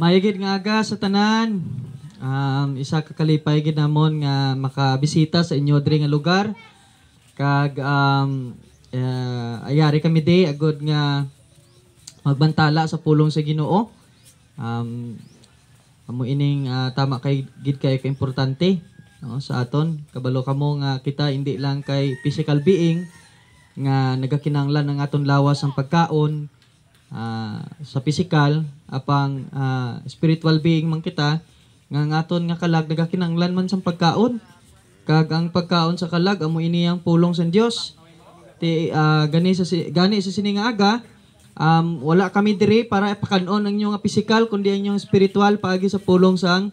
Mayigid nga aga sa tanan. Um, isa kakalipay gid namon nga makabisita sa inyo diri nga lugar. Kag um, uh, ayari kami di agud nga magbantala sa pulong sa Ginoo. Um, amo ining uh, tama kay gid kay ka importante no, sa aton kabalo kamo nga kita hindi lang kay physical being nga nagakinanglan ang aton lawas ang pagkaon uh, sa physical apang uh, spiritual being man kita nga ngaton nga kalag daga kinanglan man sang pagkaon kag ang pagkaon sa kalag amo ini ang pulong sa Dios ti uh, gani sa gani sa sini nga aga um, wala kami diri para ipakanon ang inyong physical kundi ang inyong spiritual paagi sa pulong sang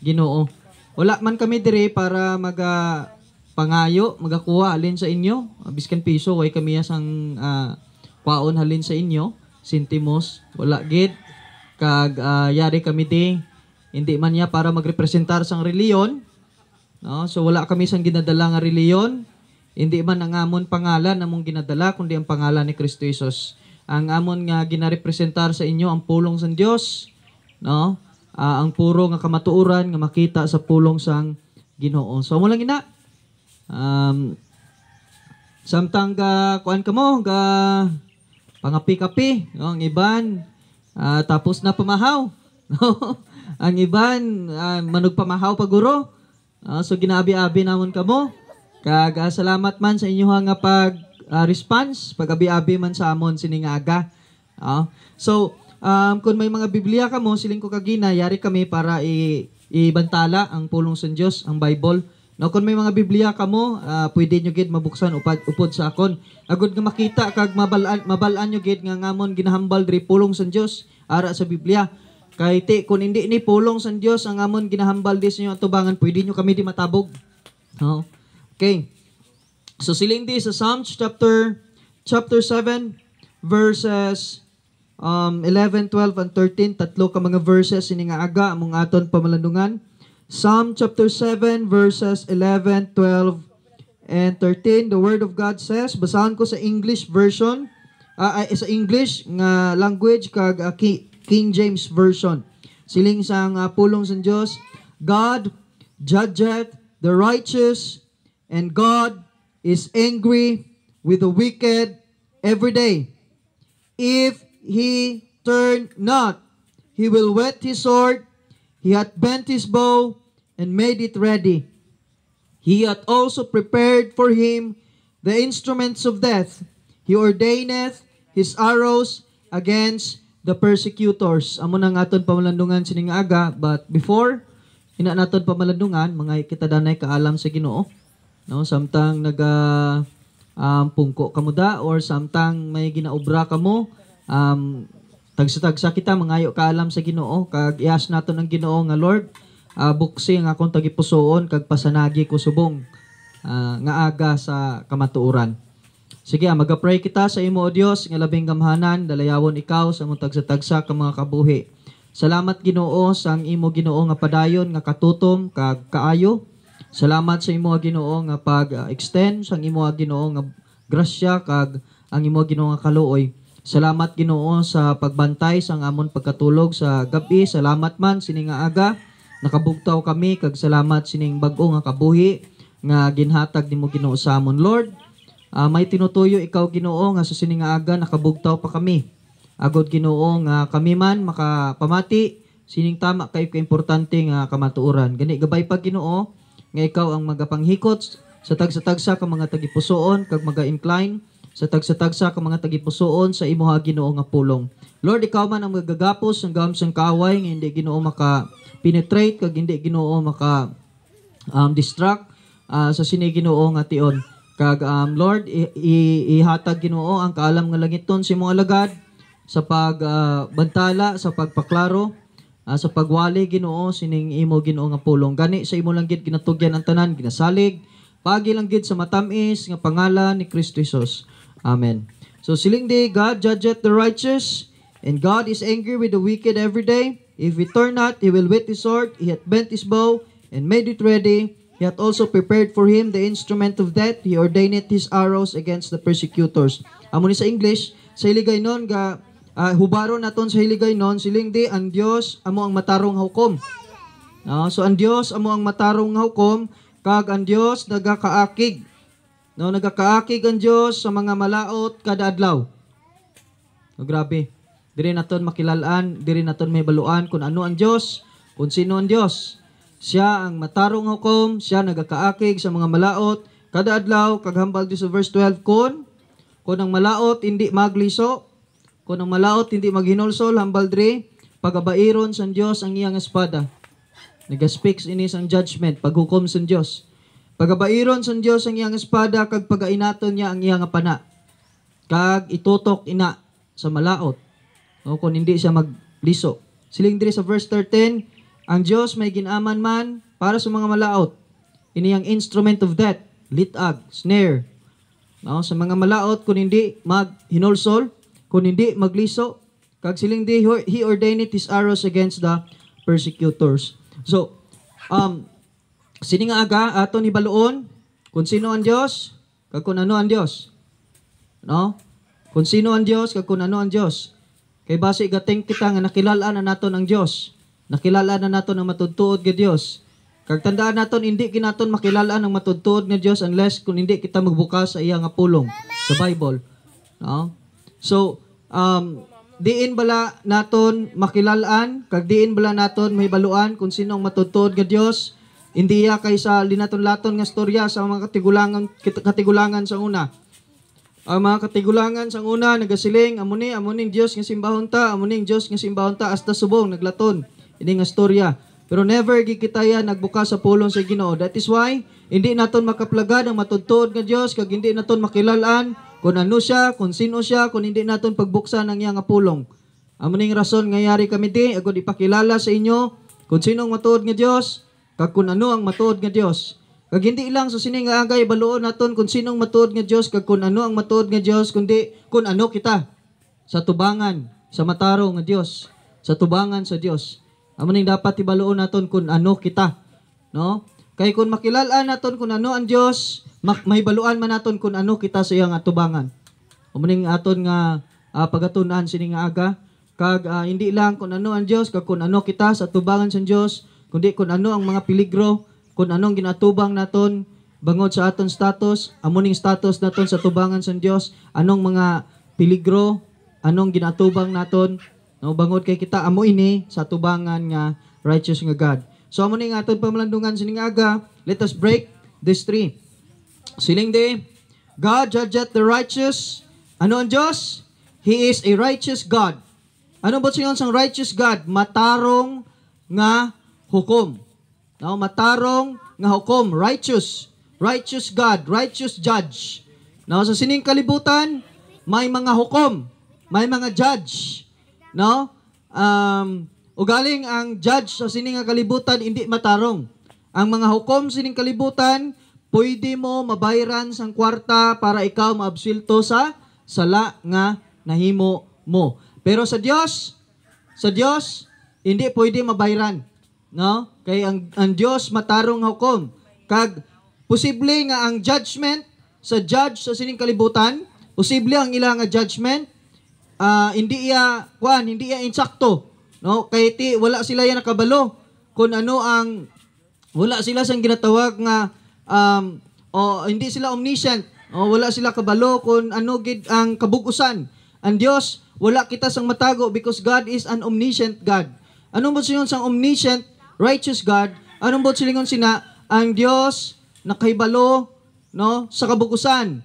Ginoo wala man kami diri para maga pangayo magakuha alin sa inyo biskan piso way kami sang uh, kwaon halin sa inyo sentimos wala gid kag uh, yari committee hindi man niya para magrepresentar sang reliyon no so wala kami sang ginadala nga reliyon hindi man ang amon pangalan among ginadala kundi ang pangalan ni Kristo Jesus ang amon nga ginarepresentar sa inyo ang pulong sang Dios no uh, ang puro nga kamatuoran nga makita sa pulong sang Ginoo so mo lang ina um samtang ga kuan kamo ka pangapi-kapi, no? ang iban uh, tapos na pamahaw. No? ang iban uh, manugpamahaw paguro. Uh, ah, so ginaabi-abi namon kamo. Kag uh, salamat man sa inyong nga pag uh, response, pagabi-abi man sa amon siningaga. Uh, so um, kung may mga Biblia kamo, siling ko kagina, yari kami para i ibantala ang pulong sa Dios, ang Bible. No, kung may mga Biblia ka mo, uh, pwede nyo gid mabuksan upad, upod sa akon. Agod nga makita kag mabalaan, mabalaan nyo gid nga ngamon ginahambal diri pulong sa Dios ara sa Biblia. Kay ti kun indi ni pulong sa Dios ang amon ginahambal dis nyo atubangan, pwede nyo kami di matabog. No? Okay. So siling di sa Psalms chapter chapter 7 verses um, 11, 12, and 13, tatlo ka mga verses ini nga aga among aton pamalandungan. Psalm chapter 7 verses 11, 12, and 13. The Word of God says, basahan ko sa English version, uh, sa English nga language kag uh, King James version. Siling sang uh, pulong sa Dios, God judgeth the righteous and God is angry with the wicked every day. If he turn not, he will wet his sword He hath bent his bow and made it ready. He hath also prepared for him the instruments of death. He ordaineth his arrows against the persecutors. Amo na nga aton pamalandungan sining aga, but before ina naton pamalandungan, mga kita danay kaalam sa Ginoo. No, samtang naga um, pungko kamuda or samtang may ginaobra kamo um, Tagsa-tagsa kita, mangayo alam sa ginoo. Kag ias nato ng ginoo nga Lord, uh, buksi ang akong tagipusoon, kag pasanagi ko subong uh, nga aga sa kamatuuran. Sige, ah, magapray kita sa imo o Dios nga labing gamhanan, dalayawon ikaw sa mong tagsa-tagsa ka mga kabuhi. Salamat Ginoo sa ang imo Ginoo nga padayon nga katutom kag kaayo. Salamat sa imo Ginoo nga pag-extend sa imo Ginoo nga grasya kag ang imo Ginoo nga kaluoy. Salamat Ginoo sa pagbantay sang amon pagkatulog sa gabi. Salamat man sining aga nakabugtaw kami kag salamat sining bag-o nga kabuhi nga ginhatag nimo Ginoo sa amon Lord. Uh, may tinutuyo ikaw Ginoo nga sa sining aga nakabugtaw pa kami. Agod Ginoo nga kami man makapamati sining tama kay ka importante nga kamatuoran. Gani gabay pa Ginoo nga ikaw ang magapanghikot sa tagsa-tagsa ka mga tagipusoon kag maga-incline sa tagsa-tagsa ka mga tagipusoon sa imuha Ginoo nga pulong. Lord, ikaw man ang magagapos ang gam kaway nga hindi Ginoo maka penetrate kag hindi Ginoo maka um, distract uh, sa sini Ginoo nga tion. Kag um, Lord, ihatag Ginoo ang kaalam nga langiton sa mga lagad sa pagbantala, ah, uh, sa pagpaklaro, uh, sa pagwali Ginoo sining imo Ginoo nga pulong. Gani sa imo lang gid ginatugyan ang tanan, ginasalig, Pagi lang gid sa matamis nga pangalan ni Kristo Hesus. Amen. So siling day, God judgeth the righteous, and God is angry with the wicked every day. If we turn not, he will wet his sword, he hath bent his bow, and made it ready. He hath also prepared for him the instrument of death. He ordained his arrows against the persecutors. Amo ni sa English, sa hiligay nun, ga, uh, hubaro naton sa hiligay nun, siling di, ang Dios amo ang matarong hukom. Uh, ah, so ang Dios amo ang matarong hukom, kag ang Dios nagakaakig No, nagakaakig ang Dios sa mga malaot kada adlaw. No, oh, grabe. Diri naton makilalaan, diri naton may baluan kung ano ang Dios, kung sino ang Dios. Siya ang matarong hukom, siya nagakaakig sa mga malaot kada adlaw kaghambal di sa verse 12 kun kun ang malaot hindi magliso, kun ang malaot hindi maghinulsol hambal diri pagabairon sa Dios ang iyang espada. Nagaspeaks ini sang judgment, paghukom sa Dios. Pagabairon sun Dios ang iyang espada kag pagainaton niya ang iyang pana. Kag itutok ina sa malaot. O kung hindi siya magliso. Siling diri sa verse 13, ang Dios may ginaman man para sa mga malaot. Iniyang instrument of death, litag, snare. No, sa mga malaot kung hindi maghinolsol, kung hindi magliso, kag siling di he ordained his arrows against the persecutors. So, um, Sini nga aga ato ni baluon kung sino ang Dios kag kung ano ang Dios. No? Kung sino ang Dios kag kung ano ang Dios. Kay base gating kita nga nakilala na naton ang Dios. Nakilala na naton ang matudtuod nga Dios. Kag tandaan naton hindi kinaton makilala ang matudtuod nga Dios unless kung hindi kita magbukas sa iya nga pulong sa Bible. No? So, um, diin bala naton makilalaan, kag diin bala naton mahibaluan kung sino ang matutod nga Dios, hindi ya kay sa linaton-laton nga storya sa mga katigulangan katigulangan sa una. Ang mga katigulangan sa una nagasiling amuni amuning Dios nga simbahon ta, amuning Dios nga simbahon ta hasta subong naglaton. Ini nga storya. Pero never gikitaya nagbuka sa pulong sa Ginoo. That is why hindi naton makaplagad ang matudtod nga Dios kag hindi naton makilalaan kung ano siya, kung sino siya, kung hindi naton pagbuksan ang iya nga pulong. Amuning rason nga yari kami di, ako ipakilala sa inyo kung sinong matuod nga Dios, Kag kun ano ang matuod nga Dios. Kag hindi lang sa so sining agay baluon naton kun sinong matuod nga Dios kag kun ano ang matuod nga Dios kundi kun ano kita sa tubangan sa mataro nga Dios, sa tubangan sa Dios. Amo ning dapat ibaluon naton kun ano kita, no? Kay kun makilala naton kun ano ang Dios, may mahibaluan man naton kun ano kita sa iyang atubangan. Amo ning aton nga uh, pagatunan sining aga kag uh, hindi lang kun ano ang Dios kag kun ano kita sa tubangan sa Dios kundi kung ano ang mga peligro, kung anong ginatubang naton bangod sa aton status, amuning status naton sa tubangan sa Dios, anong mga peligro, anong ginatubang naton, no bangod kay kita amo ini sa tubangan nga righteous nga God. So amo ning aton pamalandungan sining aga, let us break this three. Siling day, God judgeth the righteous. Ano ang Dios? He is a righteous God. Ano ba siya ang righteous God? Matarong nga hukom. No, matarong nga hukom, righteous. Righteous God, righteous judge. No, sa sining kalibutan, may mga hukom, may mga judge. No? Um, ugaling ang judge sa sining kalibutan, hindi matarong. Ang mga hukom sa sining kalibutan, pwede mo mabayaran sang kwarta para ikaw maabsilto sa sala nga nahimo mo. Pero sa Dios, sa Dios, hindi pwede mabayaran. No? Kay ang, ang Dios matarong hukom. Kag posible nga ang judgment sa judge sa sining kalibutan, posible ang ila nga judgment uh, hindi iya kuan, hindi iya insakto. No? Kay ti wala sila ya nakabalo kung ano ang wala sila sang ginatawag nga um, o hindi sila omniscient o wala sila kabalo kung ano gid ang kabugusan ang Dios wala kita sang matago because God is an omniscient God ano mo siyon sang omniscient righteous God, anong bot silingon sina? Ang Dios nakahibalo no sa kabukusan.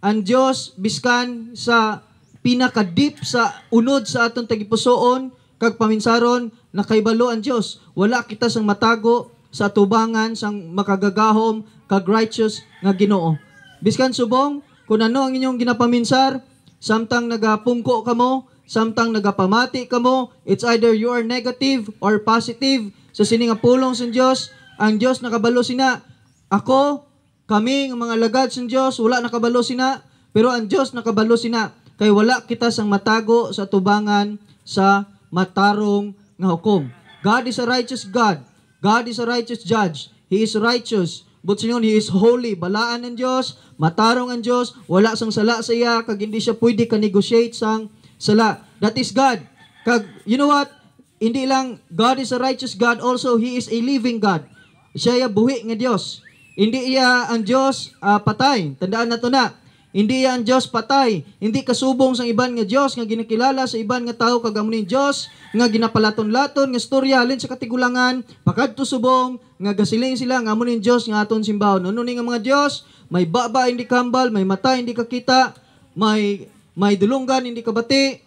Ang Dios biskan sa pinaka-deep sa unod sa atong tagipusoon kag paminsaron nakahibalo ang Dios. Wala kita sang matago sa tubangan sang makagagahom kag righteous nga Ginoo. Biskan subong kun ano ang inyong ginapaminsar samtang nagapungko kamo, samtang nagapamati kamo, it's either you are negative or positive So sini nga pulong sa Dios, ang Dios nakabalo sina ako, kami nga mga lagad sa Dios wala nakabalo sina, pero ang Dios nakabalo sina kay wala kita sang matago sa tubangan sa matarong nga hukom. God is a righteous God. God is a righteous judge. He is righteous. But sinyon, He is holy. Balaan ng Diyos, matarong ang Diyos, wala sang sala sa iya, kag hindi siya pwede ka-negotiate sang sala. That is God. Kag, you know what? Hindi lang God is a righteous God, also He is a living God. Siya ay buhi nga Dios. Hindi iya ang Dios uh, ah, patay. Tandaan nato na. Hindi iya ang Dios patay. Hindi kasubong sa iban nga Dios nga ginakilala sa iban nga tao kag amo ning Dios nga ginapalaton-laton nga istorya alin sa katigulangan pakadto subong nga gasiling sila nga amo ning Dios nga aton Nuno ni nga mga Dios? May baba hindi kambal, may mata hindi kakita, may may dulungan hindi kabati,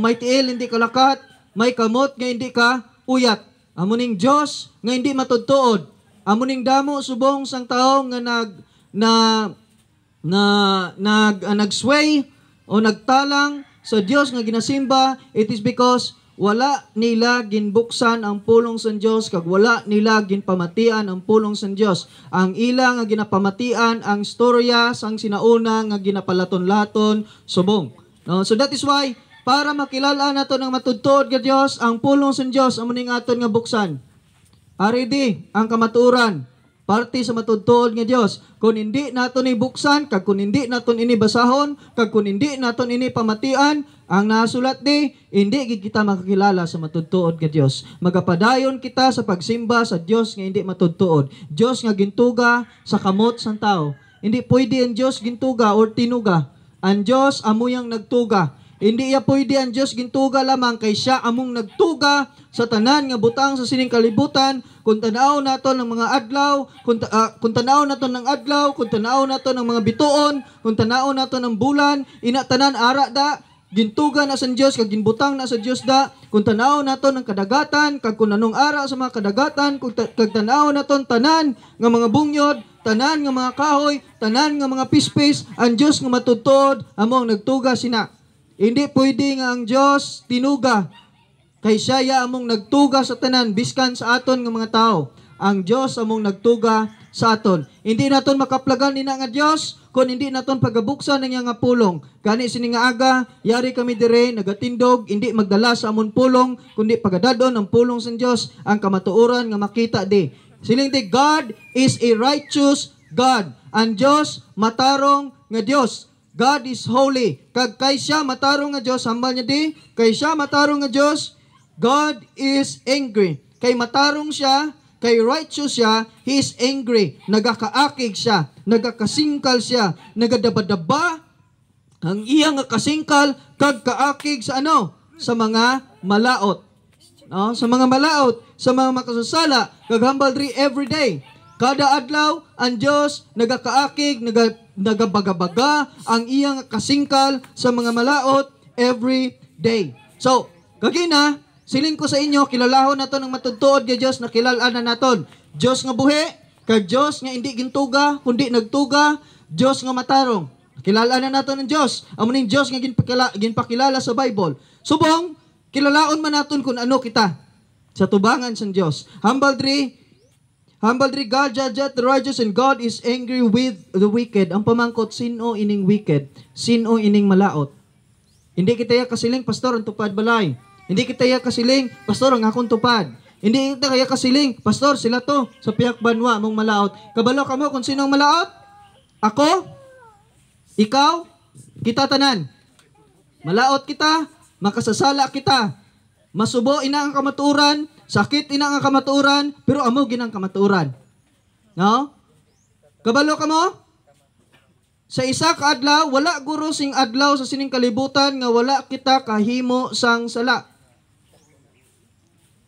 may tiil hindi kalakat, may kamot nga hindi ka uyat. Amo ning Dios nga hindi matudtuod. Amo ning damo subong sang tawo nga nag na na nag uh, nagsway o nagtalang sa Dios nga ginasimba, it is because wala nila ginbuksan ang pulong sa Dios kag wala nila ginpamatian ang pulong sa Dios. Ang ila nga ginapamatian ang storya sang sinauna nga ginapalaton-laton subong. No? So that is why para makilala nato ng matudtod nga Dios ang pulong sa Dios ang muning aton nga buksan. Ari di ang kamaturan parte sa matudtod nga Dios. Kung hindi nato ni buksan, kag kun hindi naton ini basahon, kag kun hindi naton ini pamatian, ang nasulat di hindi gid kita makakilala sa matudtuod nga Dios. Magapadayon kita sa pagsimba sa Dios nga hindi matudtuod. Dios nga gintuga sa kamot sang tao. Hindi pwede ang Dios gintuga or tinuga. Ang Dios amuyang nagtuga hindi iya pwede ang Diyos gintuga lamang kay siya among nagtuga sa tanan nga butang sa sining kalibutan kung tanaw nato ng mga adlaw, kung, ta, uh, kung tanaw nato ng adlaw, kung tanaw nato ng mga bituon, kung tanaw nato ng bulan, ina tanan ara da gintuga na sa Dios kag ginbutang na sa Dios da kung tanaw nato ng kadagatan kag kung anong ara sa mga kadagatan kung ta, kag tanaw naton tanan nga mga bungyod tanan nga mga kahoy tanan nga mga pispis ang Dios nga matutod among nagtuga sina hindi pwede nga ang Dios tinuga kay siya among nagtuga sa tanan biskan sa aton nga mga tao. Ang Dios among nagtuga sa aton. Hindi naton makaplagan ni nga Dios kun hindi naton pagabuksan ng nga pulong. Gani sini nga aga, yari kami dire nagatindog, hindi magdala sa amon pulong, kundi pagadadon ang pulong sa Dios ang kamatuoran nga makita di. Siling di God is a righteous God. Ang Dios matarong nga Dios. God is holy. Kag kay siya matarong nga Dios, hambal niya di, kay siya matarong nga Dios, God is angry. Kay matarong siya, kay righteous siya, he is angry. Nagakaakig siya, nagakasingkal siya, nagadabadaba ang iya nga kasingkal kag kaakig sa ano? Sa mga malaot. No? Sa mga malaot, sa mga makasusala, kag hambal diri every day. Kada adlaw ang Dios nagakaakig, naga nagabagabaga ang iyang kasingkal sa mga malaot every day. So, kagina, siling ko sa inyo, kilalahon na to ng matutuod kay Diyos na kilala na naton. Diyos nga buhi, kay Diyos nga hindi gintuga, kundi nagtuga, Diyos nga matarong. Kilala na naton ng Diyos. Amo ning Diyos nga ginpakilala, ginpakilala sa Bible. Subong, kilalaon man naton kung ano kita sa tubangan sa Diyos. Humble tree, Humble regard judgeth the righteous and God is angry with the wicked. Ang pamangkot sino ining wicked, sino ining malaot. Hindi kita ya kasiling pastor ang tupad balay. Hindi kita ya kasiling pastor ang akong tupad. Hindi kita kaya kasiling pastor sila to sa piyak banwa mong malaot. Kabalo kamo kung sino ang malaot? Ako? Ikaw? Kita tanan. Malaot kita, makasasala kita. Masubo ina ang kamaturan, Sakit ina ang kamatuoran, pero amo ginang kamatuoran. No? Kabalo ka mo? Sa isa ka adlaw, wala guro sing adlaw sa sining kalibutan nga wala kita kahimo sang sala.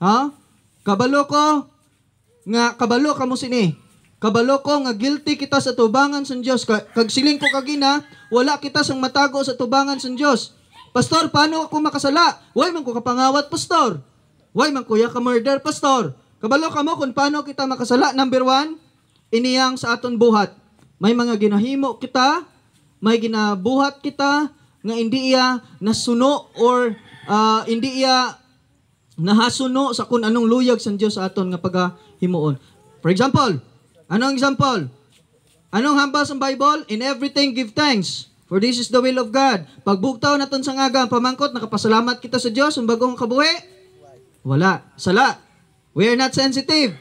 Ha? Kabalo ko nga kabalo ka mo sini. Kabalo ko nga guilty kita sa tubangan sa Dios. Kag siling ko kagina, wala kita sang matago sa tubangan sa Dios. Pastor, paano ako makasala? Way man ko kapangawat, pastor. Why man kuya ka murder, pastor? Kabalo ka mo kung paano kita makasala. Number one, iniyang sa aton buhat. May mga ginahimo kita, may ginabuhat kita, nga hindi iya nasuno or uh, hindi iya nahasuno sa kung anong luyag sa Dios sa aton nga pagahimoon. For example, anong example? Anong hambal sa Bible? In everything give thanks. For this is the will of God. Pagbuktaw naton sa nga pamangkot, nakapasalamat kita sa Dios ang bagong kabuhi wala. Sala. We are not sensitive.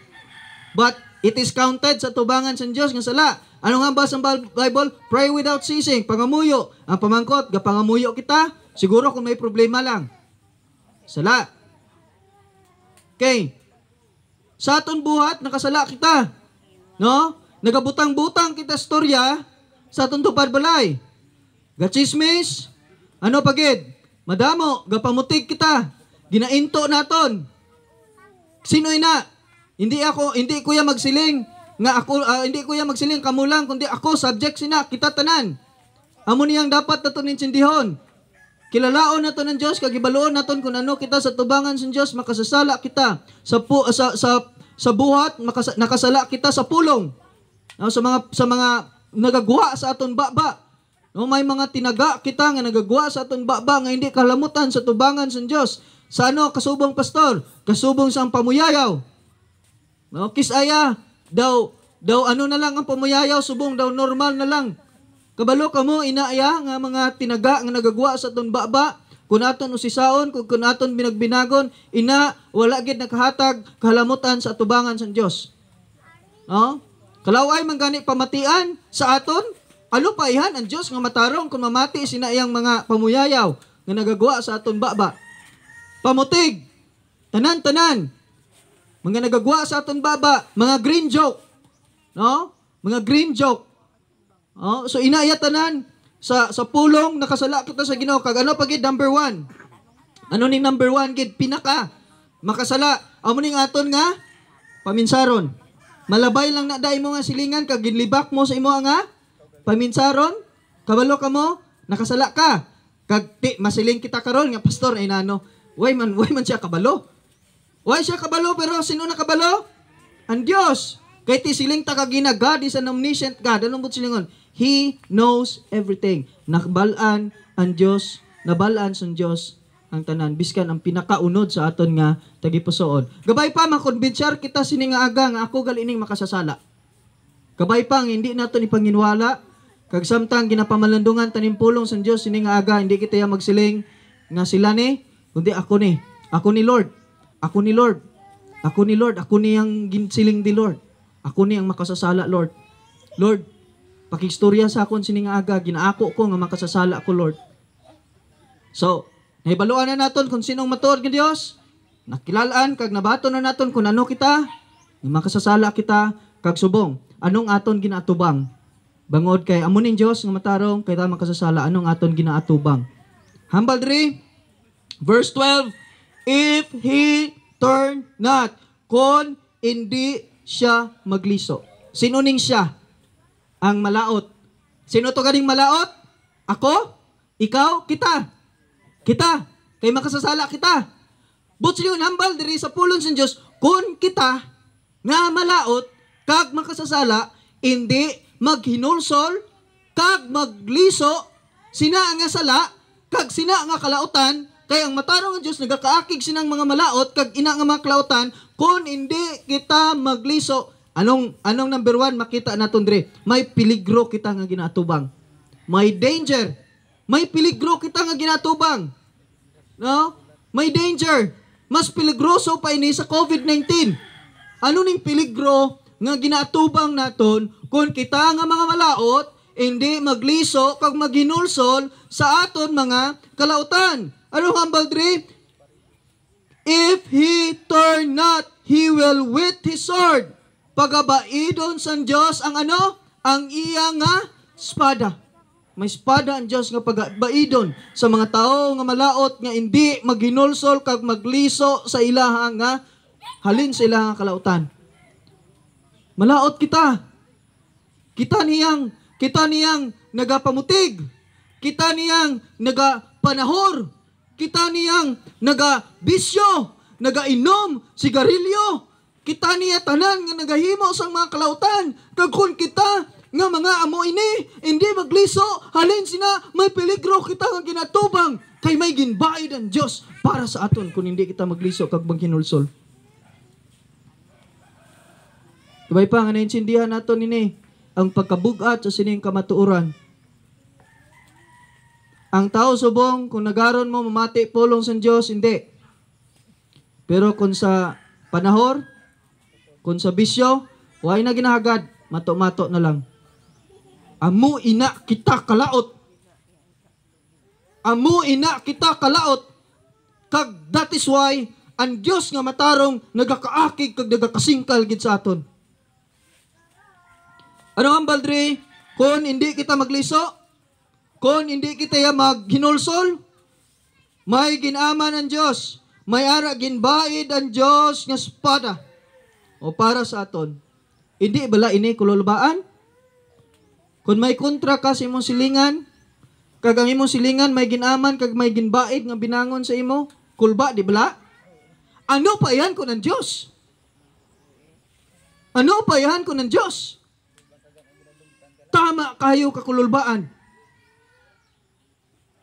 But it is counted sa tubangan sa Diyos ng sala. Ano nga ba sa Bible? Pray without ceasing. Pangamuyo. Ang pamangkot, gapangamuyo kita, siguro kung may problema lang. Sala. Okay. Sa aton buhat, nakasala kita. No? Nagabutang-butang kita storya sa aton tupad balay. Gachismis. Ano pagid? Madamo, gapamutig kita. Ginainto naton. Sino ina? Hindi ako, hindi kuya magsiling nga ako uh, hindi kuya magsiling kamo kundi ako subject sina kita tanan. Amo niyang dapat naton insindihon. Kilalaon naton ng Dios kag ibaloon naton kun ano kita sa tubangan sa Dios makasasala kita sa pu, ah, sa, sa sa buhat makasa, nakasala kita sa pulong. No, sa mga sa mga nagagawa sa aton baba. No, may mga tinaga kita nga nagagawa sa aton baba nga hindi kalamutan sa tubangan sa Dios sa ano, kasubong pastor, kasubong sa pamuyayaw. No, kis aya daw daw ano na lang ang pamuyayaw subong daw normal na lang. Kabalo kamo inaaya nga mga tinaga nga nagagwa sa ton baba kunaton usisaon kun kunaton binagbinagon ina wala gid nakahatag kalamutan sa tubangan sa Dios. No? Kalaway ay mangani pamatian sa aton alupaihan ang Dios nga matarong kung mamati sina iyang mga pamuyayaw nga nagagwa sa aton baba pamutig, tanan-tanan, mga nagagwa sa atong baba, mga green joke, no? Mga green joke. Oh, so inaya tanan sa sa pulong nakasala kita sa Ginoo kag ano pagid number one? Ano ning number one gid pinaka makasala. Amo ning aton nga paminsaron. Malabay lang na dai mo nga silingan kag gilibak mo sa imo nga paminsaron. Kabalo ka mo nakasala ka. Kag ti masiling kita karon nga pastor ay nano Why man, why man siya kabalo? Why siya kabalo pero sino na kabalo? Ang Diyos. Kay ti siling takagina God is an omniscient God. Anong but silingon? He knows everything. Nakbalaan ang Diyos, nabalaan sa Diyos ang tanan biskan ang pinakaunod sa aton nga tagipusoon. Gabay pa makonbinsar kita sini aga nga ako galining ining makasasala. Gabay pa hindi nato ni ipanginwala. kag samtang ginapamalandungan tanim pulong sa Diyos sini aga hindi kita ya magsiling nga sila ni Kundi ako ni. Ako ni Lord. Ako ni Lord. Ako ni Lord. Ako ni ang ginsiling di Lord. Ako ni ang makasasala, Lord. Lord, pakistorya sa akon sining aga. Ginaako ko nga makasasala ko, Lord. So, naibaluan na naton kung sinong matuod ng Dios. Nakilalaan kag nabato na naton kung ano kita. Makasasala kita kag subong. Anong aton ginaatubang? Bangod kay amo ning Dios nga matarong kay ta makasasala anong aton ginaatubang. Humble diri, Verse 12, If he turn not, kon hindi siya magliso. Sinuning siya? Ang malaot. Sino to galing malaot? Ako? Ikaw? Kita? Kita? Kay makasasala kita? But siya humble diri sa pulon sin Diyos, kun kita nga malaot, kag makasasala, hindi maghinulsol, kag magliso, sina nga sala, kag sina nga kalautan, kaya ang matarong ang Diyos, nagakaakig sinang mga malaot, kag ina nga mga klautan, kun indi kita magliso. Anong, anong number one, makita naton dre, may peligro kita nga ginatubang. May danger. May peligro kita nga ginatubang. No? May danger. Mas peligroso pa ini sa COVID-19. Ano ning peligro nga ginatubang naton kung kita nga mga malaot hindi magliso kag maginulsol sa aton mga kalautan. Anong humble tree? If he turn not, he will with his sword. Pagabaidon sa Diyos ang ano? Ang iya nga espada. May espada ang Diyos nga pagabaidon sa mga tao nga malaot nga hindi maghinulsol kag magliso sa ilaha nga halin sa ilaha kalautan. Malaot kita. Kita niyang, kita niyang nagapamutig. Kita niyang nagapanahor Kita niyang nagabisyo, nagainom, sigarilyo. Kita niya tanan nga nagahimo sa mga kalautan. Kagkon kita nga mga amo ini, hindi magliso, halin sina, may peligro kita nga ginatubang. Kay may ginbayad ang Diyos para sa aton kung hindi kita magliso kag hinulsol. Ibay pa nga naintindihan naton ini ang pagkabugat sa sining kamatuoran ang tao subong, kung nagaron mo, mamati pulong sa Diyos, hindi. Pero kung sa panahor, kung sa bisyo, huwag na ginahagad, mato-mato na lang. Amu ina kita kalaot. Amu ina kita kalaot. Kag that is why, ang Diyos nga matarong nagakaakig kag nagakasingkal gid sa aton. Ano ang baldri? Kung hindi kita magliso, kon hindi kita ya maghinulsol, may ginaman ang Dios May ara ginbaid ang Dios nga espada. O para sa aton, hindi bala ini kululbaan? kon may kontra ka sa imong silingan, kag ang imong silingan may ginaman kag may ginbaid nga binangon sa imo, kulba di bala? Ano pa yan kung ang Dios Ano pa yan kung ang Dios Tama kayo kakululbaan.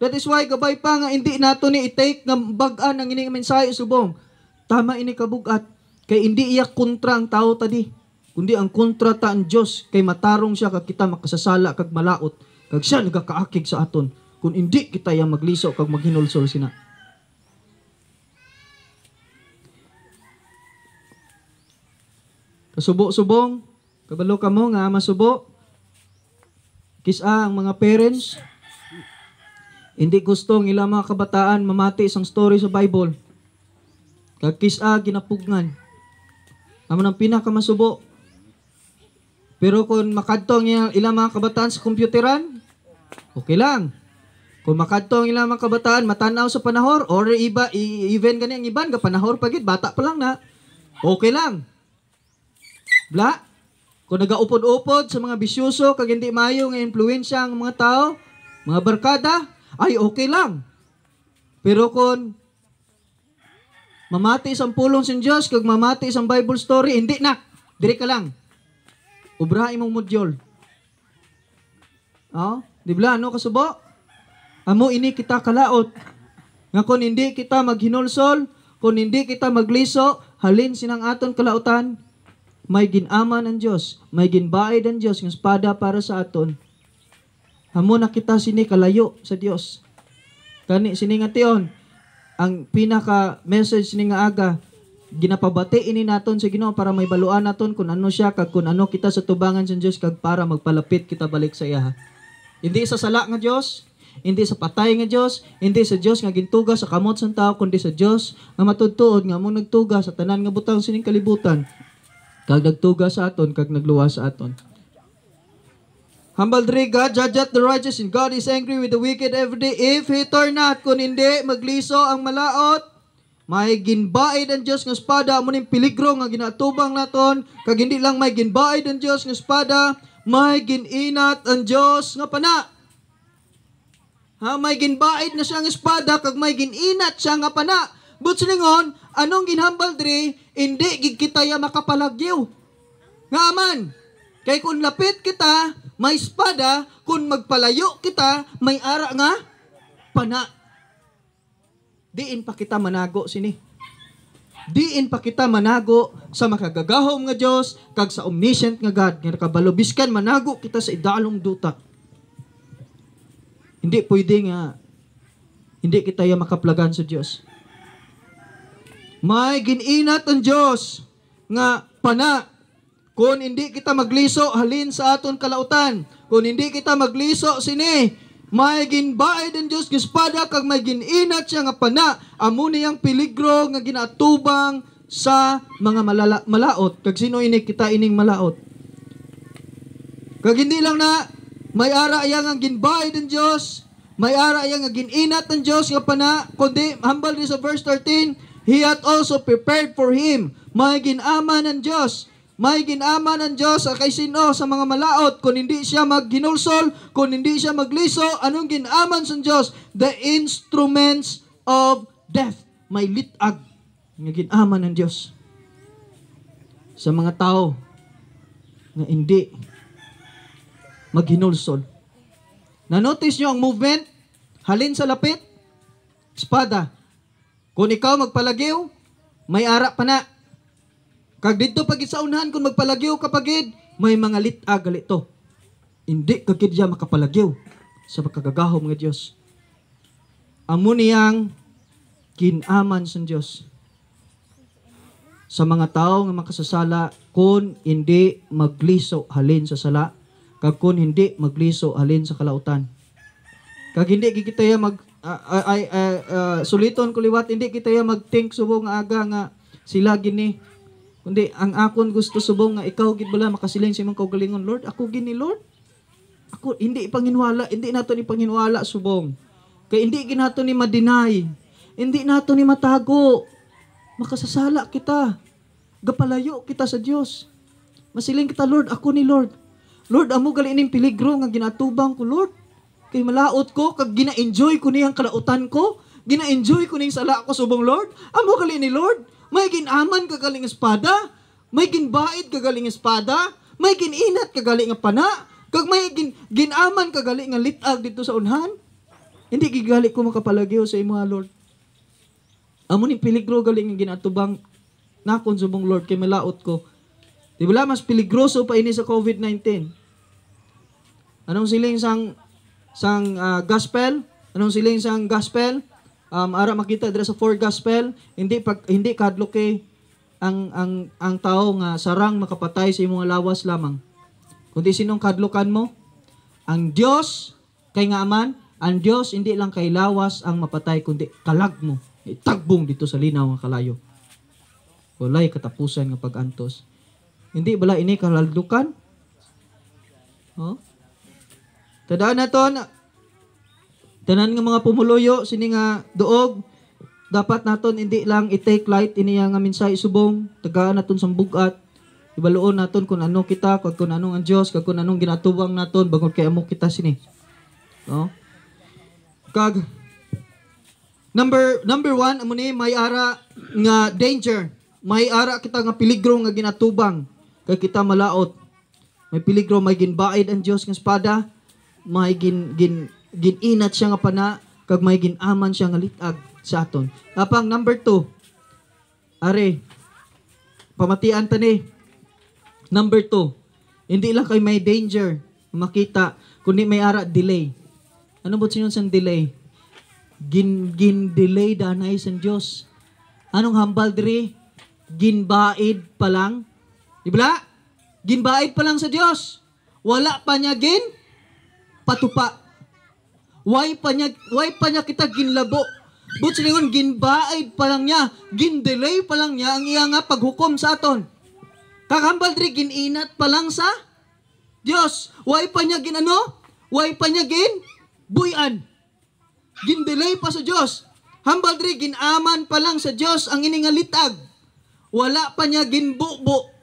That is why gabay pa nga hindi nato ni i-take nga bag-an ang ining mensahe subong. Tama ini kabugat kay hindi iya kontra ang tao tadi kundi ang kontra ta ang Dios kay matarong siya kag kita makasasala kag malaot kag siya nagakaakig sa aton kun hindi kita yang magliso kag maghinulsol sina. Kasubo-subong, kabalo ka mo nga masubo. Kisa ang mga parents, hindi gusto ng ilang mga kabataan mamati isang story sa Bible. Kagkisa, ginapugnan. Amo ng pinakamasubo. Pero kung makadtong ang ilang mga kabataan sa computeran, okay lang. Kung makadtong ang ilang mga kabataan, matanaw sa panahor, or iba, even gani ang iban, panahor pa gid, bata pa lang na. Okay lang. Bla, kung nagaupod-upod sa mga bisyoso, kag hindi mayo nga impluwensya ang mga tao, mga barkada, ay okay lang. Pero kung mamati isang pulong sa Diyos, kag mamati isang Bible story, hindi na. Dire ka lang. Ubrahin mong modyol. Oh, ah, di ba ano kasubo? Amo ini kita kalaot. Nga kung hindi kita maghinolsol, kung hindi kita magliso, halin sinang aton kalautan, may ginaman ang Diyos, may ginbayad ang Diyos ng espada para sa aton, Amo na kita sini kalayo sa Dios. Kani sini nga tion ang pinaka message ni nga aga ginapabati ini naton sa Ginoo para may baluan naton kung ano siya kag kung ano kita sa tubangan sa Dios kag para magpalapit kita balik sa iya. Hindi sa sala nga Dios, hindi sa patay nga Dios, hindi sa Dios nga gintuga sa kamot sa tao kundi sa Dios nga matudtuod nga mo nagtuga sa tanan nga butang sining kalibutan kag nagtuga sa aton kag nagluwas sa aton. Humble three, God judgeth the righteous and God is angry with the wicked every day if he turn not. kun hindi, magliso ang malaot. May ginbaid ang Diyos ng espada. Amo ning peligro nga ginatubang naton. Kag hindi lang may ginbaid ang Diyos ng espada, may gininat ang Diyos nga pana. Ha, may ginbaid na siyang espada kag may gininat siya nga pana. But silingon, anong ginhambal diri, hindi gigkitaya makapalagyo. Nga aman. Kay kun lapit kita, may espada, kung magpalayo kita, may ara nga, pana. Diin pa kita manago sini. Diin pa kita manago sa makagagahom nga Dios kag sa omniscient nga God nga nakabalo manago kita sa idalong duta. Hindi pwede nga hindi kita ya makaplagan sa Dios. May gininat ang Dios nga pana kung hindi kita magliso, halin sa aton kalautan. Kung hindi kita magliso, sini, may ginbaid ang Diyos gispada kag may gininat siya nga pana amo ang peligro nga ginatubang sa mga malala, malaot kag sino ini kita ining malaot kag hindi lang na may ara yang ang ginbaid ang Diyos may ara yang nga gininat ang Diyos nga pana kundi humble sa verse 13 he hath also prepared for him may ginaman ang Diyos may ginama ng Diyos kay sino sa mga malaot kung hindi siya magginulsol, kung hindi siya magliso, anong ginaman sa Diyos? The instruments of death. May litag nga ginama ng Diyos sa mga tao na hindi maghinulsol. Na-notice nyo ang movement? Halin sa lapit? Espada. Kung ikaw magpalagiw, may ara pa na. Kag dito pag isaunahan kung magpalagyaw kapagid, may mga litag galito. Hindi kagid siya makapalagyaw sa pagkagagahom mga Dios. Amo niyang kinaman sa Dios sa mga tao nga makasasala kun hindi magliso halin sa sala kag kun hindi magliso halin sa kalautan kag hindi kita ya mag uh, uh, uh, uh, suliton kuliwat hindi kita ya magthink subo nga aga nga sila gini Kundi ang akon gusto subong nga ikaw gid bala makasiling sa imong kaugalingon Lord, ako ni Lord. Ako hindi panginwala, hindi nato ni panginwala subong. Kay hindi ginato ni madinay. Hindi nato ni matago. Makasasala kita. Gapalayo kita sa Dios. Masiling kita Lord, ako ni Lord. Lord, amo gali ining peligro nga ginatubang ko Lord. Kay malaot ko kag gina-enjoy ko niyang kalautan ko. Gina-enjoy ko ning sala ko subong Lord. Amo gali ni Lord may ginaman kagaling espada. May ginbait kagaling espada. May gininat kagaling nga pana. Kag may gin, ginaman kagaling nga litag dito sa unhan. Hindi gigali ko makapalagyo sa imo ah, Lord. Amo ni peligro galing nga ginatubang nakon subong Lord kay malaot ko. Di ba mas peligroso pa ini sa COVID-19? Anong siling sang sang uh, gospel? Anong siling sang gospel? um, ara makita dira sa four gospel hindi pag hindi kadlo kay ang ang ang tao nga sarang makapatay sa imong lawas lamang kundi sinong kadlukan mo ang Dios kay nga aman ang Dios hindi lang kay lawas ang mapatay kundi kalag mo itagbong dito sa linaw nga kalayo walay katapusan nga pagantos hindi bala ini kalaldukan oh huh? tadaan naton Tanan nga mga pumuluyo, sini nga duog, dapat naton hindi lang i-take light ini nga minsay isubong tagaan naton sa bugat. Ibaluon naton kung ano kita, kung, kung anong ang Dios, kung, kung anong ginatubang naton bangod kay amo kita sini. No? Kag Number number one, amo ni may ara nga danger. May ara kita nga peligro nga ginatubang kay kita malaot. May peligro may ginbaid ang Dios nga espada, may gin, gin gininat siya nga pana kag may ginaman siya nga litag sa aton. Tapang number two, are, pamatian ta ni. Number two, hindi lang kay may danger makita, kundi may ara delay. Ano ba sinyon sa delay? Gin, gin delay da danay sa Dios. Anong hambal diri? Ginbaid pa lang. Ibla? Ginbaid pa lang sa Dios. Wala pa niya gin patupa. Why pa niya, why pa niya kita ginlabo? But silingon, ginbaid pa lang niya, gindelay pa lang niya ang iya nga paghukom sa aton. Kakambal diri gininat pa lang sa Diyos. Why pa niya ano? Why pa niya gin buyan? Gindelay pa sa Diyos. Hambal diri ginaman pa lang sa Diyos ang iningalitag. Wala pa niya ginbubo.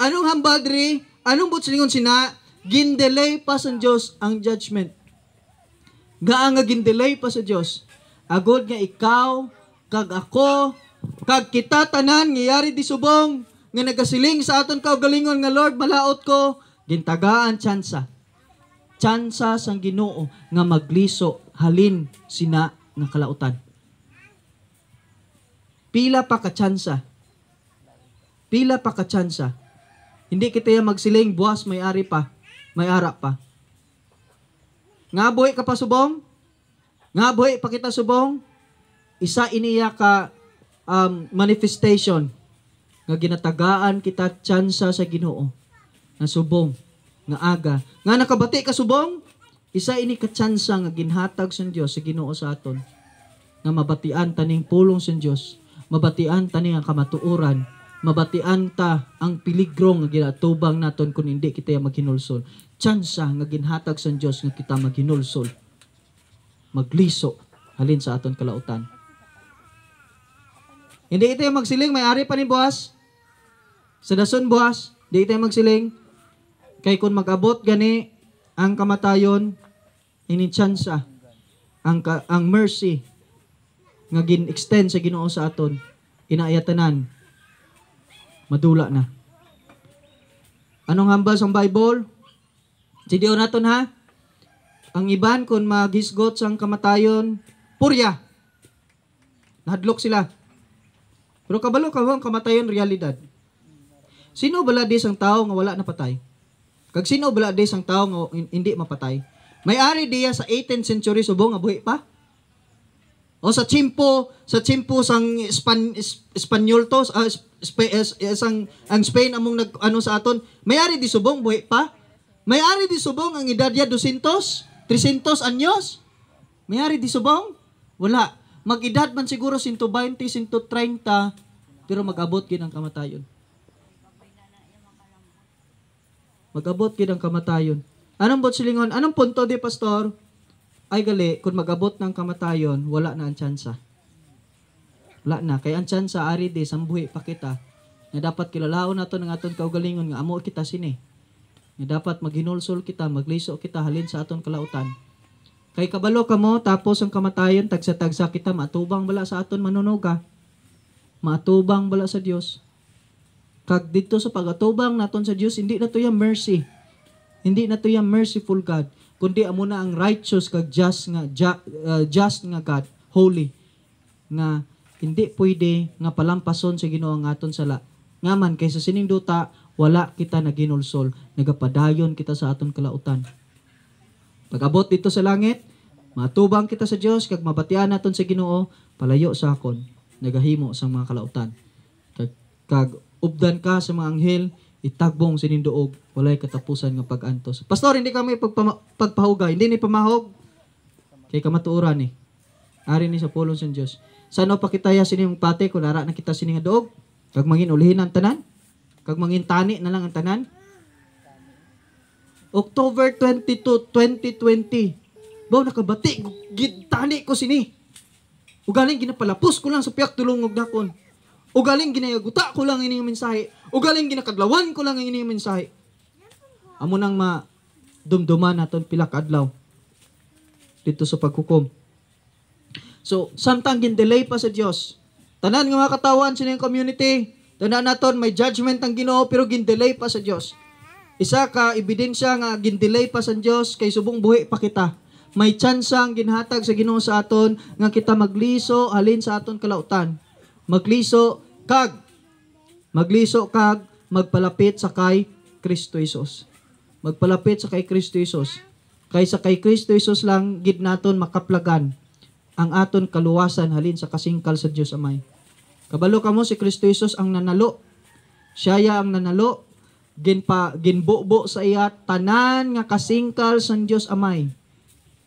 Anong hambal diri? Anong but silingon sina? Gindelay pa sa Diyos ang judgment. Nga nga delay pa sa Dios. Agod nga ikaw, kag ako, kag kita tanan ngayari di subong nga nagasiling sa aton kaugalingon nga Lord balaot ko gintagaan tsansa. Tsansa sang Ginoo nga magliso halin sina nga kalautan. Pila pa ka tsansa. Pila pa ka tsansa. Hindi kita magsiling buhas may ari pa, may ara pa. Nga buhay ka pa subong? Nga buhay pa subong? Isa iniya ka um, manifestation nga ginatagaan kita tsansa sa Ginoo na subong nga aga. Nga nakabati ka subong? Isa ini ka tsansa nga ginhatag sa Dios sa Ginoo sa aton nga mabatian taning pulong sa Dios, mabatian taning ang kamatuoran mabatian ta ang piligro nga ginatubang naton kun hindi kita maghinulsol. Tsansa nga ginhatag sa Dios nga kita maghinulsol. Magliso halin sa aton kalautan. Hindi kita magsiling, may-ari pa ni buhas. Sa dason buhas, hindi kita magsiling. Kay kun magabot gani ang kamatayon, ini initsansa ang ang mercy nga gin-extend sa Ginoo sa aton inaayatanan Madula na. Anong hamba sa Bible? Sidiyo naton ha? Ang iban kung magisgot sang kamatayon, purya. Nadlok sila. Pero kabalo ka ang kamatayon realidad. Sino bala di sang tao nga wala napatay? Kag sino bala di sang tao nga hindi mapatay? May-ari diya sa 18th century subong nga buhi pa? O sa chimpo, sa chimpo sang Espan, Espanyol to, uh, isang ang Spain among nag ano sa aton mayari di subong buhi pa mayari di subong ang edad ya 200 300 anyos mayari di subong wala mag man siguro 120 130 pero magabot gid ang kamatayon magabot gid ang kamatayon anong bot silingon anong punto di pastor ay gali kun magabot ng kamatayon wala na ang tsansa la na kay ang chance sa ari di sambuhi pa kita na dapat kilalaon nato ng aton kaugalingon nga amo kita sini nga dapat maghinulsol kita magliso kita halin sa aton kalautan kay kabalo kamo tapos ang kamatayon tagsa-tagsa kita matubang bala sa aton manunuga matubang bala sa Dios kag dito sa pagatubang naton sa Dios hindi na to yung mercy hindi na to yung merciful God kundi amo na ang righteous kag just nga just, uh, just nga God holy nga hindi pwede nga palampason sa Ginoo ang aton sala. Ngaman kaysa sining duta wala kita na ginulsol, nagapadayon kita sa aton kalautan. Pagabot dito sa langit, matubang kita sa Dios kag mabatian naton sa Ginoo palayo sa akon, nagahimo sa mga kalautan. Kag, kag ubdan ka sa mga anghel, itagbong sinindoog walay katapusan nga pagantos pastor hindi kami pagpama- pagpahuga hindi ni pamahog kay kamatuoran ni eh. ari ni sa pulong sa Dios Sano pa kita sini yung pate kung lara na kita sini nga doog? Kag mangin ulihin ang tanan? Kag mangin tani na lang ang tanan? October 22, 2020. Baw nakabati, gid tani ko sini. Ugaling ginapalapos ko lang sa piyak tulungog nakon. Ugaling ginayaguta ko lang ini mensahe. Ugaling ginakadlawan ko lang ini mensahe. Amo nang ma dumduman aton pila kadlaw dito sa pagkukom. So, samtang gindelay pa sa Dios. Tanan nga mga katawan, sino yung community? Tanan naton, may judgment ang ginoo, pero gindelay pa sa Dios. Isa ka, ebidensya nga gindelay pa sa Dios, kay subong buhi pa kita. May chance ang ginhatag sa ginoo sa aton, nga kita magliso, alin sa aton kalautan. Magliso, kag. Magliso, kag, magpalapit sa kay Kristo Jesus. Magpalapit sa kay Kristo Isos. Kaysa kay Kristo Jesus lang, gid naton makaplagan ang aton kaluwasan halin sa kasingkal sa Dios amay. Kabalo kamo si Kristo Hesus ang nanalo. Siya ya ang nanalo ginpa ginbubo sa iya tanan nga kasingkal sa Dios amay.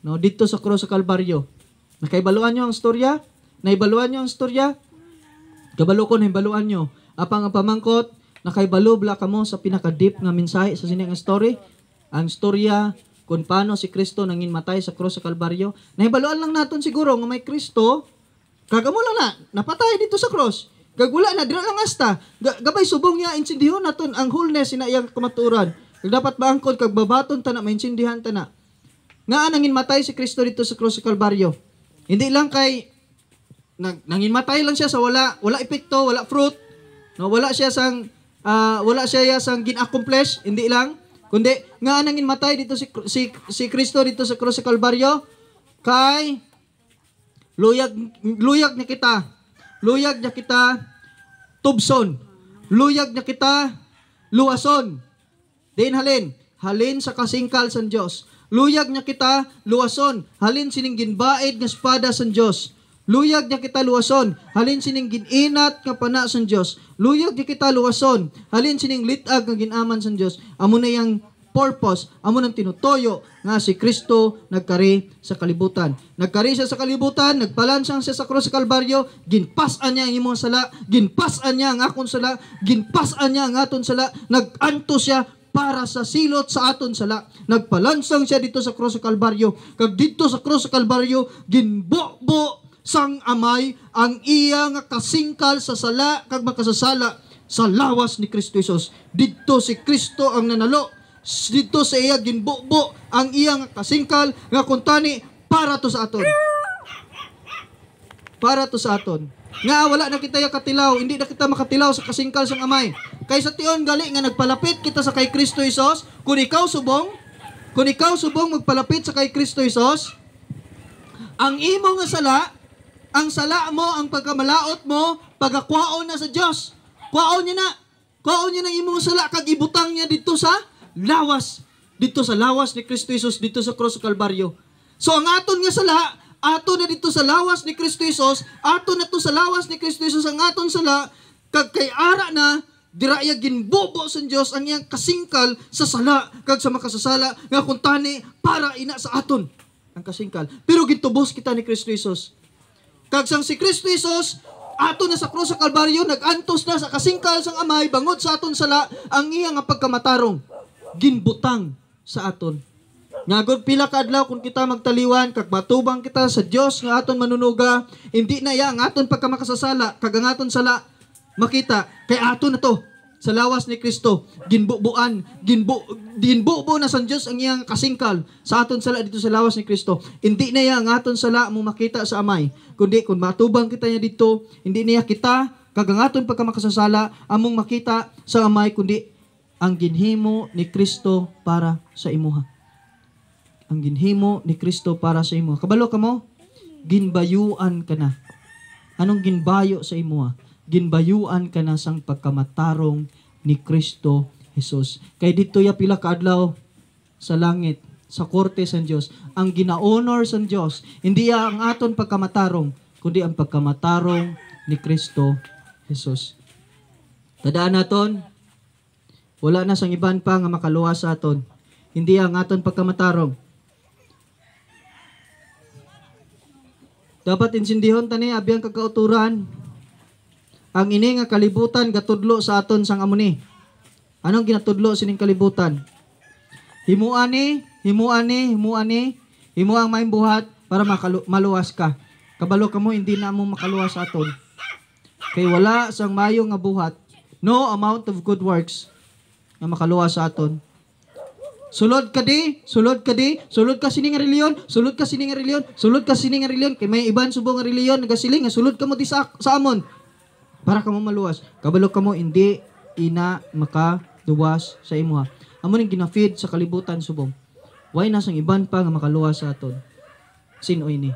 No dito sa krus sa Kalbaryo. Nakaibaluan niyo ang storya? Naibaluan niyo ang storya? Kabalo ko naibaluan niyo. Apang ang pamangkot, nakaibalo bla kamo sa pinaka deep nga mensahe sa sining story. Ang storya kung paano si Kristo nangin matay sa cross sa Kalbaryo. Nahibaluan lang naton siguro nga may Kristo, kagamo lang na, napatay dito sa cross. Gagula na, dira lang asta. gabay subong niya, insindihon naton ang wholeness na iyang kamaturan. Dapat ba angkod, kagbabaton ta na, mainsindihan ta na. Nga nangin matay si Kristo dito sa cross sa Kalbaryo. Hindi lang kay nang, nangin matay lang siya sa wala wala epekto, wala fruit. No, wala siya sang uh, wala siya sang gin-accomplish, hindi lang Kundi nga nang inmatay dito si si si Kristo dito sa krus sa Kalbaryo kay luyag luyag niya kita. Luyag niya kita tubson. Luyag niya kita luwason. Din halin, halin sa kasingkal sa Dios. Luyag niya kita luwason, halin sining ginbait nga espada sa Dios. Luyag niya kita luwason, halin sining gininat nga pana sa Dios. Luyag niya kita luwason, halin sining litag nga ginaman sa Dios. Amo na yang purpose, amo nang tinutoyo nga si Kristo nagkari sa kalibutan. Nagkari siya sa kalibutan, nagpalansang siya sa krus sa Kalbaryo, ginpasan niya ang imong sala, ginpasan niya ang akon sala, ginpasan niya ang aton sala, nagantos siya para sa silot sa aton sala. Nagpalansang siya dito sa krus sa Kalbaryo. Kag dito sa krus sa Kalbaryo, ginbobo sang amay ang iya nga kasingkal sa sala kag makasasala sa lawas ni Kristo Jesus. Didto si Kristo ang nanalo. Didto sa iya ginbubo ang iya nga kasingkal nga kuntani para to sa aton. Para to sa aton. Nga wala na kita katilaw, hindi na kita makatilaw sa kasingkal sang amay. Kaysa tion gali nga nagpalapit kita sa kay Kristo Jesus, kun ikaw subong, kun ikaw subong magpalapit sa kay Kristo Jesus, ang imo nga sala ang sala mo, ang pagkamalaot mo, pagakwaon na sa Dios. Kwaon niya na. Kwaon niya na imong sala kag ibutang niya dito sa lawas. Dito sa lawas ni Kristo Jesus dito sa krus Kalbaryo. So ang aton nga sala, ato na dito sa lawas ni Kristo Jesus, ato na to sa lawas ni Kristo Jesus ang aton sala kag kay ara na diraya ginbobo sa Dios ang iyang kasingkal sa sala kag sa makasasala nga kuntani para ina sa aton ang kasingkal. Pero gintubos kita ni Kristo Jesus Kag sang si Kristo Jesus, ato na sa krus sa Kalbaryo, nagantos na sa kasingkal sang amay, bangod sa aton sala, ang iya nga pagkamatarong, ginbutang sa aton. Nga pila ka adlaw kun kita magtaliwan kag matubang kita sa Dios nga aton manunuga, hindi na ya ang aton pagkamakasasala kag ang aton sala makita kay aton na to sa lawas ni Kristo ginbubuan ginbu ginbubo na sa Dios ang iyang kasingkal sa aton sala dito sa lawas ni Kristo hindi na iya ang aton sala mo makita sa amay kundi kun matubang kita niya dito hindi niya kita aton pagkamakasasala among makita sa amay kundi ang ginhimo ni Kristo para sa imuha ang ginhimo ni Kristo para sa imuha kabalo ka mo ginbayuan ka na anong ginbayo sa imuha ginbayuan ka na sang pagkamatarong ni Kristo Jesus. Kay dito ya pila kaadlaw sa langit, sa korte sa Dios, ang gina-honor sa Dios, hindi ya ang aton pagkamatarong, kundi ang pagkamatarong ni Kristo Jesus. Tadaan naton, wala na sang iban pa nga makaluwas sa aton. Hindi ang aton pagkamatarong. Dapat insindihon tani abiyang kakauturan ang ini nga kalibutan gatudlo sa aton sang amuni. Anong ginatudlo sining kalibutan? Himuan ni, himuan ni, himuan ni, himo may buhat para makalu- maluwas ka. Kabalo ka mo, hindi na mo makaluwas sa aton. Kay wala sang mayo nga buhat, no amount of good works na makaluwas sa aton. Sulod ka di, sulod ka di, sulod ka sini nga reliyon, sulod ka sini nga reliyon, sulod ka sini nga reliyon. Kay may iban subong nga reliyon nagasiling nga sulod ka mo di sa, sa amon para kamo maluwas kabalo kamo indi ina makaluwas sa imuha amo ning ginafeed sa kalibutan subong why nasang iban pa nga makaluwas sa aton sino ini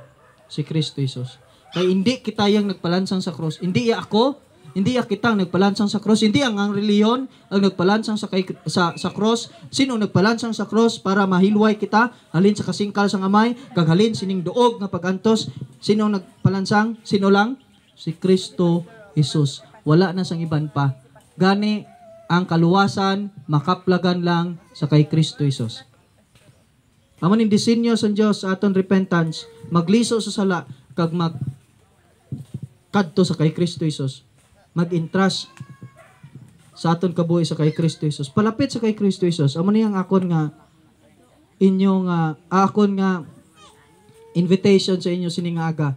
si Kristo Jesus kay hindi kita yang nagpalansang sa cross hindi iya ako hindi iya kitang nagpalansang sa cross hindi ang ang reliyon ang nagpalansang sa kay, sa sa cross sino nagpalansang sa cross para mahilway kita halin sa kasingkal sang amay kag halin sining duog nga pagantos sino nagpalansang sino lang si Kristo Isus. Wala na sang iban pa. Gani ang kaluwasan makaplagan lang sa kay Kristo Isus. Amon in disenyo sa Dios aton repentance, magliso sa sala kag mag kadto sa kay Kristo Isus. Mag-entrust sa aton kabuhi sa kay Kristo Isus. Palapit sa kay Kristo Isus. Amo ni ang akon nga inyong uh, ah, akon nga invitation sa inyo sini nga aga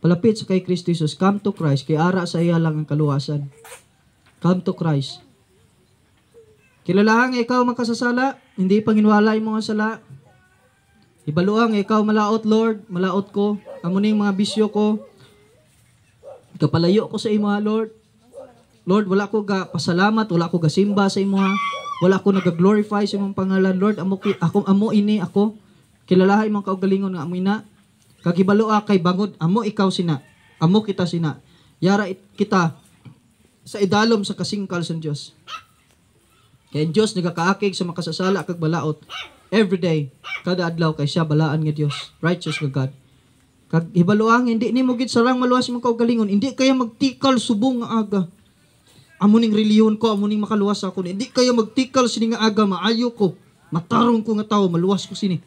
Palapit sa kay Kristo Jesus. Come to Christ. Kay ara sa iya lang ang kaluwasan. Come to Christ. Kilalaang ikaw makasasala, hindi panginwala imong sala. Ibaluang ikaw malaot Lord, malaot ko, amuning mga bisyo ko. Kapalayo ko sa imo Lord. Lord, wala ko ga pasalamat, wala ko ga simba sa imo. Wala ko naga-glorify sa imong pangalan Lord. Amo ako amo ini ako. Kilalahay imong kaugalingon nga amo ina. Kagibaloa kay bangod, amo ikaw sina, amo kita sina. Yara kita sa idalom sa kasingkal sa Dios. Kay Dios nagakaakig sa makasasala kag balaot every day kada adlaw kay siya balaan nga Dios, righteous nga God. Kag ang hindi nimo gid sarang maluwas imong kaugalingon, hindi kaya magtikal subong nga aga. Amo ning reliyon ko, amo ning makaluwas ako ni. Hindi kayo magtikal sini nga aga maayo ko. Matarong ko nga tawo, maluwas ko sini.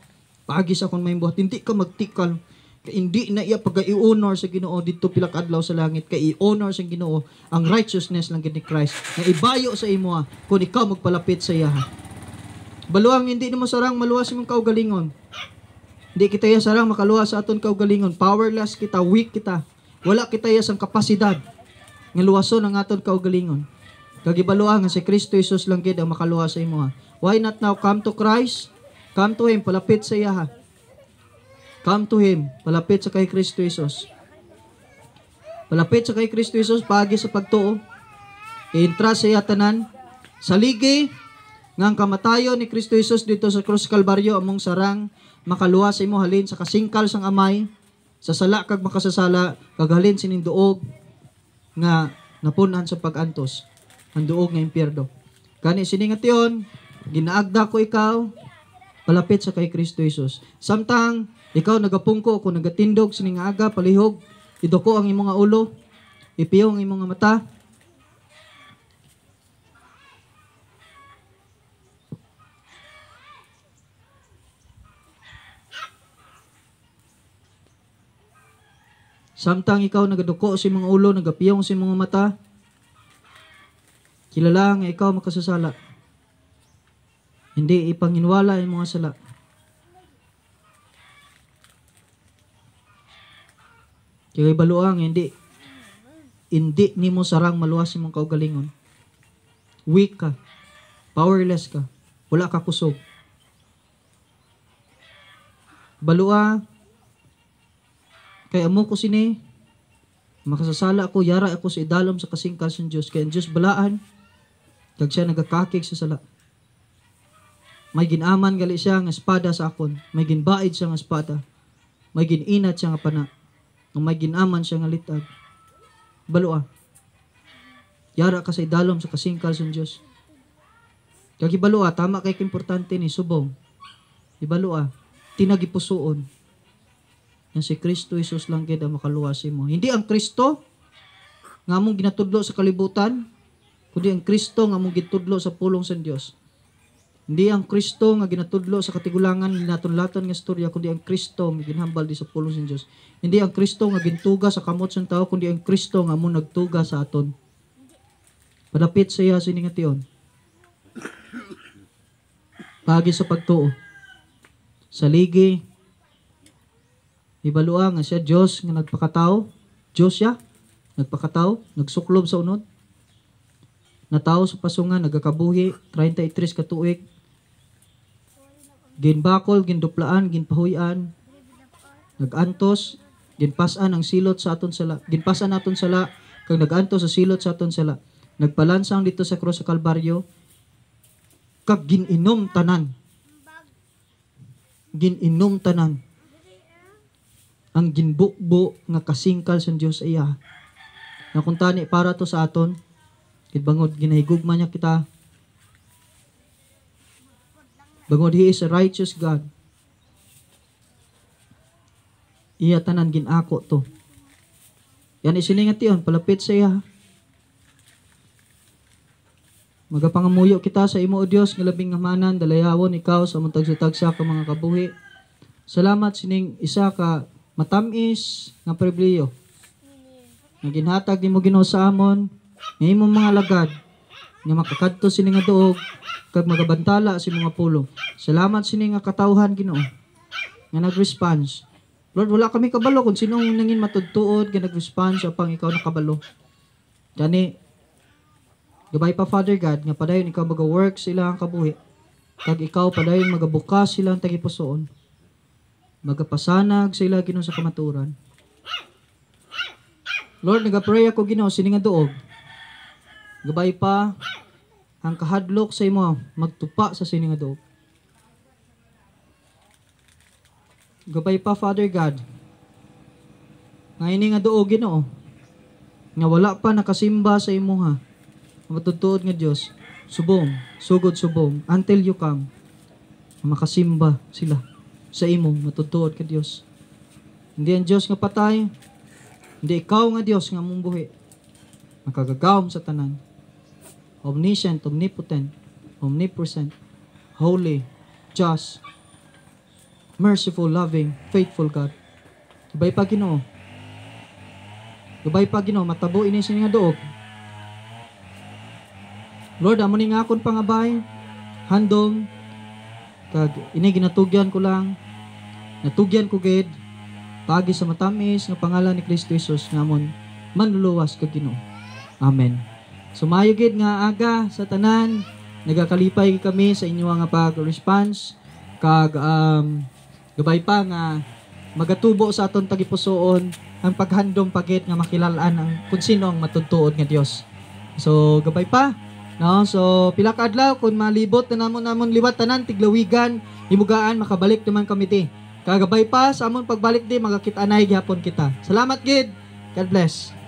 Pagis akong may buhat, hindi ka magtikal hindi na iya pag i-honor sa Ginoo didto pila ka sa langit kay i-honor sa Ginoo ang righteousness lang gid ni Christ nga ibayo sa imo ah, kun ikaw magpalapit sa iya. Baluang hindi nimo sarang maluwas imong kaugalingon. Hindi kita iya sarang makaluwas sa aton kaugalingon. Powerless kita, weak kita. Wala kita iya sang kapasidad nga luwason ang aton kaugalingon. Kagibaluan nga si Kristo Jesus lang gid ang makaluwas sa imo. Why not now come to Christ? Come to him, palapit sa iya. Ha? Come to Him. Palapit sa kay Kristo Jesus. Palapit sa kay Kristo Jesus, pagi sa pagtuo. I-entrust sa iyatanan. Saligi, ngang kamatayon ni Kristo Jesus dito sa krus kalbaryo among sarang makaluwas imo halin sa kasingkal sang amay sa sala kag makasasala kag halin sininduog nga napunan sa pagantos ang duog nga impyerno kani siningat yon ginaagda ko ikaw palapit sa kay Kristo Jesus samtang ikaw nagapungko ko nagatindog sining aga palihog, idoko ang imong ulo, ipiyo ang imong mata. Samtang ikaw nagaduko sa mga ulo, nagapiyong sa mga mata, kilala nga ikaw makasasala. Hindi ipanginwala ang mga sala. Kaya baluang, hindi. Hindi ni mo sarang maluwas imong kaugalingon. Weak ka. Powerless ka. Wala ka kusog. Balua, kay amo ko sini, makasasala ako, yara ako sa idalom sa kasingkal sa Diyos. Kaya ang Diyos balaan, kag siya nagakakig sa sala. May ginaman gali siya nga espada sa akon, may ginbaid siya nga espada, may gininat siya nga pana. Nung may ginaman siya nga litag, balua. Yara ka sa idalom sa kasingkal sa Diyos. Kagi balua, tama kay importante ni subong. Ibalua, tinagipusoon. Yan si Kristo Isus lang kita makaluwasi mo. Hindi ang Kristo nga mong ginatudlo sa kalibutan, kundi ang Kristo nga mong gitudlo sa pulong sa Diyos. Hindi ang Kristo nga ginatudlo sa katigulangan ginatunlaton nga istorya kundi ang Kristo nga ginhambal di sa pulong sa Dios. Hindi ang Kristo nga gintuga sa kamot sa tao kundi ang Kristo nga mo nagtuga sa aton. Padapit sa iya sini nga tion. Pagi sa pagtuo. Sa ligi Ibalua nga siya Dios nga nagpakatao. Dios siya nagpakatao, nagsuklob sa unod. Natao sa pasungan, nagakabuhi, 33 katuig, Ginbakol, ginduplaan, ginpahuyan, nagantos, ginpasan ang silot sa aton sala, ginpasan naton sala, kag nagantos sa silot sa aton sala. Nagpalansang dito sa krus sa Kalbaryo, kag gininom tanan. Gininom tanan. Ang ginbukbo nga kasingkal sa Dios iya. Nakuntani para to sa aton, gidbangod ginahigugma niya kita Bangod He is a righteous God. Iya tanan ginako to. Yan isiningat yun, palapit sa iya. Magapangamuyo kita sa imo o Dios nga labing ngamanan dalayawon ikaw sa mong tagsa ka mga kabuhi. Salamat sining isa ka matamis nga pribiliyo. Nga ginhatag nimo Ginoo sa amon, nga mga lagad nga makakadto sini nga duog kag magabantala sa mga pulo. Salamat sini nga katawhan Ginoo nga nag-response. Lord, wala kami kabalo kung sino nangin matudtuod nga nag-response apang ikaw na kabalo. Gani Gabay pa Father God nga padayon ikaw maga magawork sila ang kabuhi. Kag ikaw padayon magabukas sila ang tagipusoon. Magapasanag sa sila Ginoo sa kamaturan. Lord, nagapray ako Ginoo sini nga duog Gabay pa, ang kahadlok sa imo, magtupa sa sininga do. Gabay pa, Father God, nga ini nga duo Ginoo, nga wala pa nakasimba sa imo ha, matutuod nga Dios, subong, sugod subong, until you come, makasimba sila sa imo, matutuod ka Dios. Hindi ang Dios nga patay, hindi ikaw nga Dios nga mong buhi, makagagawom sa tanan omniscient, omnipotent, omnipresent, holy, just, merciful, loving, faithful God. Gabay pa Ginoo. Gabay pa Ginoo, matabo ini siya nga doog. Lord, amo ni nga akon pangabay, handom, kag ini ginatugyan ko lang, natugyan ko gid, pagi sa matamis nga pangalan ni Kristo Jesus ngamon manluluwas kag Ginoo. Amen. Sumayogid nga aga sa tanan, nagakalipay kami sa inyo nga pag-response kag um, gabay pa nga magatubo sa aton tagipusoon ang paghandom pagit nga makilalaan ang kun sino ang matuntuod nga Dios. So gabay pa no so pila ka adlaw kun malibot na namon namon liwat tanan tiglawigan himugaan makabalik naman kami ti. Kagabay pa sa amon pagbalik di magakita anay gihapon kita. Salamat gid. God bless.